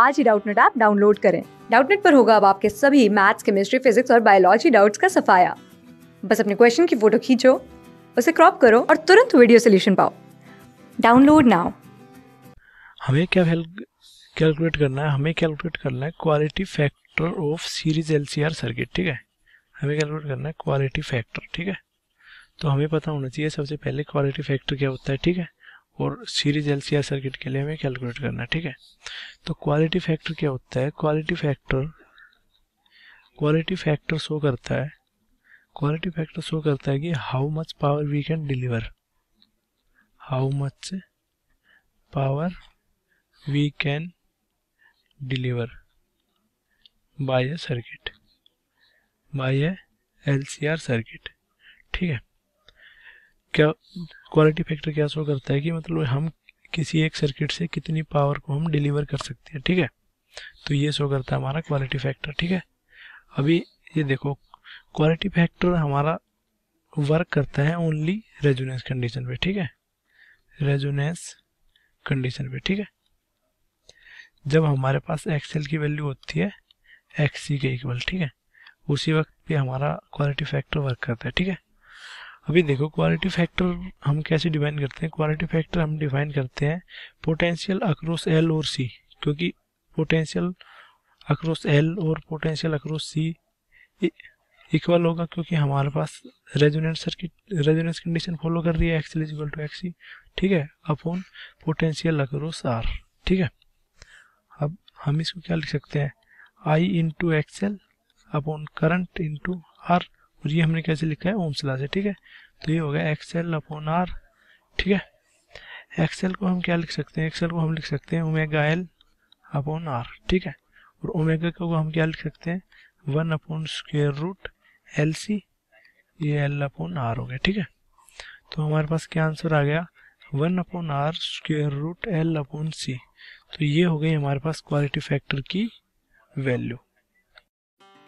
आज ही Doubtnut app download करें डाउटनेट पर होगा अब आपके सभी मैथ्स केमिस्ट्री फिजिक्स और बायोलॉजी डाउट्स का सफाया बस अपने क्वेश्चन की फोटो खींचो उसे क्रॉप करो और तुरंत वीडियो सोल्यूशन पाओ डाउनलोड नाउ हमें क्या कैलकुलेट करना है हमें कैलकुलेट करना है quality factor of series LCR circuit ठीक है हमें कैलकुलेट करना है क्वालिटी फैक्टर ठीक है तो हमें पता होना चाहिए सबसे पहले क्वालिटी फैक्टर क्या होता है ठीक है और सीरीज एल सर्किट के लिए हमें कैलकुलेट करना है ठीक है तो क्वालिटी फैक्टर क्या होता है quality factor quality factor show करता है क्वालिटी फैक्टर शो करता है कि how much power we can deliver how much power we can deliver by a circuit by a L circuit ठीक है क्या क्वालिटी फैक्टर क्या शो करता है कि मतलब हम किसी एक सर्किट से कितनी पावर को हम डिलीवर कर सकते हैं ठीक है तो ये शो करता है हमारा क्वालिटी फैक्टर ठीक है अभी ये देखो क्वालिटी फैक्टर हमारा वर्क करता है ओनली रेजुनेंस कंडीशन पे ठीक है रेजुनेंस कंडीशन पे ठीक है जब हमारे पास एक्सएल की वैल्यू होती है एक्स के इक्वल ठीक है उसी वक्त पे हमारा क्वालिटी फैक्टर वर्क करता है ठीक है अभी देखो क्वालिटी फैक्टर हम कैसे डिफाइन करते हैं क्वालिटी फैक्टर हम डिफाइन करते हैं पोटेंशियल अक्रॉस एल और सी क्योंकि पोटेंशियल अक्रॉस एल और पोटेंशियल अक्रॉस सी इक्वल होगा क्योंकि हमारे पास resonance circuit resonance condition follow कर रही है एक्सएल इजिकल टू एक्स ठीक है अपॉन पोटेंशियल अक्रॉस आर ठीक है अब हम इसको क्या लिख सकते हैं I into XL upon current into R और ये हमने कैसे लिखा है ओमसला से ठीक है तो ये हो गया एक्सएल अपॉन आर ठीक है एक्सएल को हम क्या लिख सकते हैं एक्सएल को हम लिख सकते हैं ओमेगा एल अपॉन आर ठीक है और ओमेगा को हम क्या लिख सकते हैं one upon square root L C ये एल अपॉन आर हो गया ठीक है तो हमारे पास क्या आंसर आ गया one upon R square root L upon C तो ये हो गई हमारे पास क्वालिटी फैक्टर की वैल्यू